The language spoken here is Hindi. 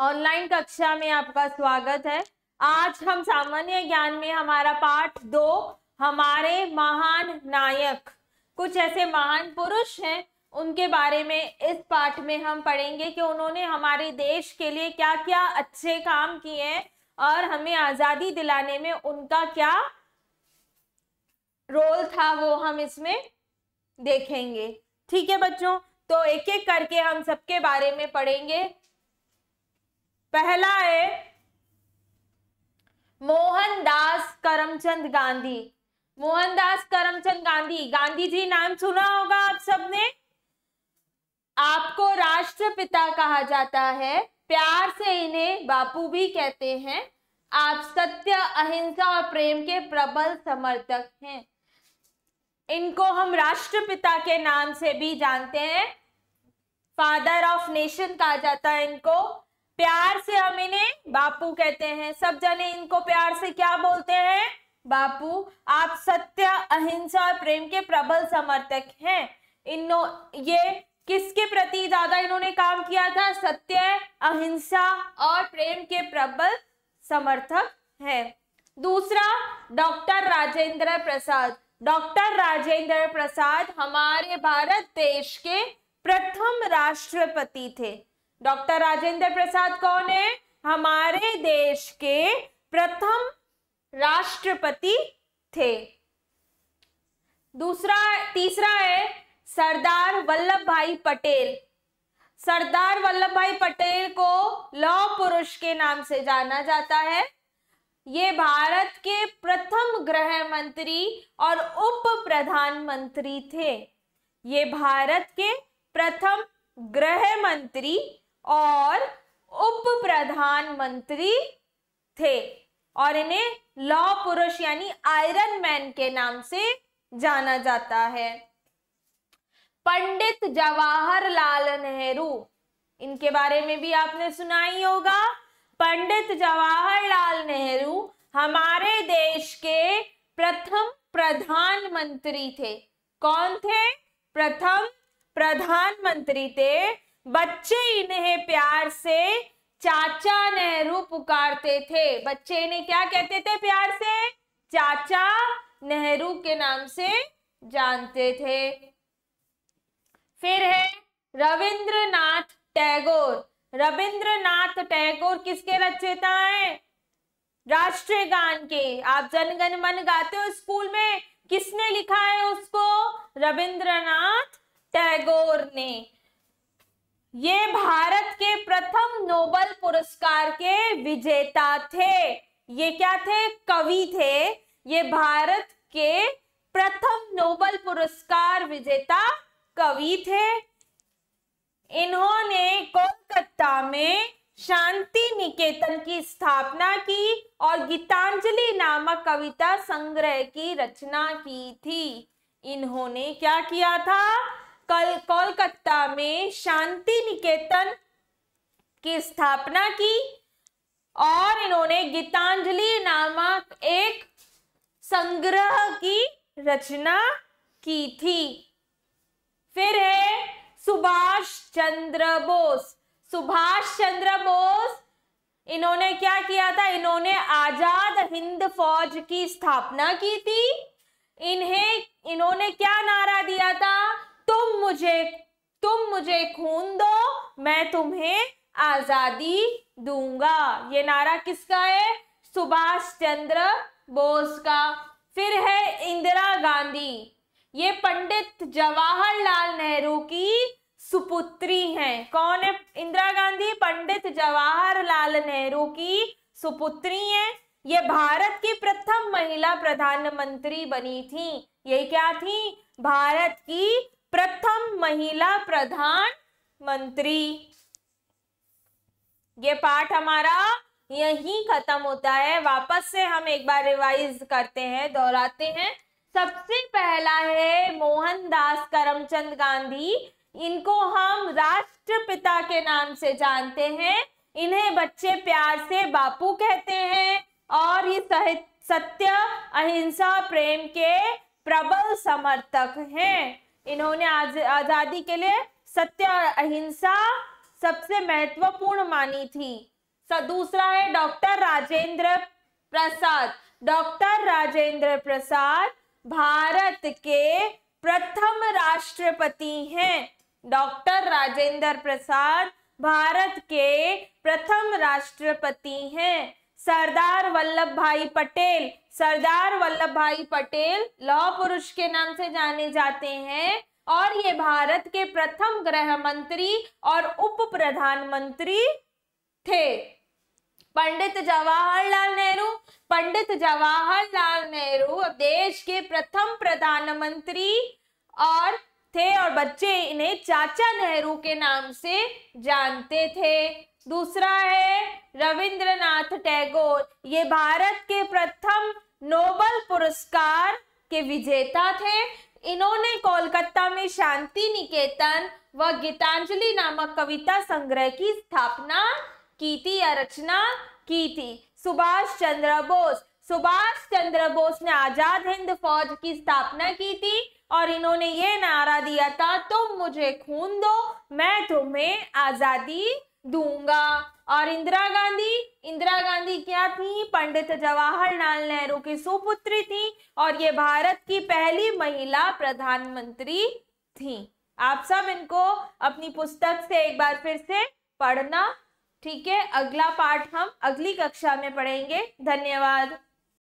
ऑनलाइन कक्षा में आपका स्वागत है आज हम सामान्य ज्ञान में हमारा पाठ दो हमारे महान नायक कुछ ऐसे महान पुरुष हैं उनके बारे में इस पाठ में हम पढ़ेंगे कि उन्होंने हमारे देश के लिए क्या क्या अच्छे काम किए हैं और हमें आजादी दिलाने में उनका क्या रोल था वो हम इसमें देखेंगे ठीक है बच्चों तो एक एक करके हम सबके बारे में पढ़ेंगे पहला है मोहनदास करमचंद गांधी मोहनदास करमचंद गांधी गांधी जी नाम सुना होगा आप सबने आपको राष्ट्रपिता कहा जाता है प्यार से इन्हें बापू भी कहते हैं आप सत्य अहिंसा और प्रेम के प्रबल समर्थक हैं इनको हम राष्ट्रपिता के नाम से भी जानते हैं फादर ऑफ नेशन कहा जाता है इनको प्यार से हम इन्हें बापू कहते हैं सब जने इनको प्यार से क्या बोलते हैं बापू आप सत्य अहिंसा और प्रेम के प्रबल समर्थक हैं इनो ये किसके प्रति ज्यादा इन्होंने काम किया था सत्य अहिंसा और प्रेम के प्रबल समर्थक हैं दूसरा डॉक्टर राजेंद्र प्रसाद डॉक्टर राजेंद्र प्रसाद हमारे भारत देश के प्रथम राष्ट्रपति थे डॉक्टर राजेंद्र प्रसाद कौन है हमारे देश के प्रथम राष्ट्रपति थे दूसरा तीसरा है सरदार वल्लभ भाई पटेल सरदार वल्लभ भाई पटेल को लौ पुरुष के नाम से जाना जाता है ये भारत के प्रथम गृह मंत्री और उप प्रधानमंत्री थे ये भारत के प्रथम गृह मंत्री और उप प्रधानमंत्री थे और इन्हें लॉ पुरुष यानी आयरन मैन के नाम से जाना जाता है पंडित जवाहरलाल नेहरू इनके बारे में भी आपने सुना ही होगा पंडित जवाहरलाल नेहरू हमारे देश के प्रथम प्रधानमंत्री थे कौन थे प्रथम प्रधानमंत्री थे बच्चे इन्हें प्यार से चाचा नेहरू पुकारते थे बच्चे इन्हें क्या कहते थे प्यार से चाचा नेहरू के नाम से जानते थे फिर है रविंद्रनाथ टैगोर रविंद्रनाथ टैगोर किसके रचयिता है राष्ट्रीय गान के आप जनगण मन गाते हो स्कूल में किसने लिखा है उसको रविंद्रनाथ टैगोर ने ये भारत के प्रथम नोबल पुरस्कार के विजेता थे ये क्या थे कवि थे ये भारत के प्रथम नोबल पुरस्कार विजेता कवि थे इन्होंने कोलकाता में शांति निकेतन की स्थापना की और गीतांजलि नामक कविता संग्रह की रचना की थी इन्होंने क्या किया था कल कोलकाता में शांति निकेतन की स्थापना की और इन्होंने गीतांजलि नामक एक संग्रह की रचना की थी फिर है सुभाष चंद्र बोस सुभाष चंद्र बोस इन्होंने क्या किया था इन्होंने आजाद हिंद फौज की स्थापना की थी इन्हें इन्होंने क्या नारा दिया था मुझे तुम मुझे खून दो मैं तुम्हें आजादी दूंगा ये नारा किसका है सुभाष चंद्र बोस का फिर है इंदिरा गांधी ये पंडित जवाहरलाल नेहरू की सुपुत्री हैं कौन है इंदिरा गांधी पंडित जवाहरलाल नेहरू की सुपुत्री हैं ये भारत की प्रथम महिला प्रधानमंत्री बनी थी ये क्या थी भारत की प्रथम महिला प्रधान मंत्री ये पाठ हमारा यही खत्म होता है वापस से हम एक बार रिवाइज करते हैं दोहराते हैं सबसे पहला है मोहनदास करमचंद गांधी इनको हम राष्ट्रपिता के नाम से जानते हैं इन्हें बच्चे प्यार से बापू कहते हैं और ये सत्य अहिंसा प्रेम के प्रबल समर्थक हैं इन्होंने आज आज़ादी के लिए सत्य और अहिंसा सबसे महत्वपूर्ण मानी थी दूसरा है डॉक्टर राजेंद्र प्रसाद डॉक्टर राजेंद्र प्रसाद भारत के प्रथम राष्ट्रपति हैं डॉक्टर राजेंद्र प्रसाद भारत के प्रथम राष्ट्रपति हैं सरदार वल्लभ भाई पटेल सरदार वल्लभ भाई पटेल लौ पुरुष के नाम से जाने जाते हैं और ये भारत के प्रथम गृह मंत्री और उप प्रधानमंत्री थे पंडित जवाहरलाल नेहरू पंडित जवाहरलाल नेहरू देश के प्रथम प्रधानमंत्री और थे और बच्चे इन्हें चाचा नेहरू के नाम से जानते थे दूसरा है रविंद्रनाथ टैगोर ये भारत के प्रथम नोबल पुरस्कार के विजेता थे इन्होंने कोलकाता में शांति निकेतन व गीतांजलि नामक कविता संग्रह की स्थापना की थी या रचना की थी सुभाष चंद्र बोस सुभाष चंद्र बोस ने आजाद हिंद फौज की स्थापना की थी और इन्होंने ये नारा दिया था तुम मुझे खून दो मैं तुम्हें आजादी दूंगा और इंदिरा गांधी इंदिरा गांधी क्या थी पंडित जवाहरलाल नेहरू की सुपुत्री थी और ये भारत की पहली महिला प्रधानमंत्री थी आप सब इनको अपनी पुस्तक से एक बार फिर से पढ़ना ठीक है अगला पाठ हम अगली कक्षा में पढ़ेंगे धन्यवाद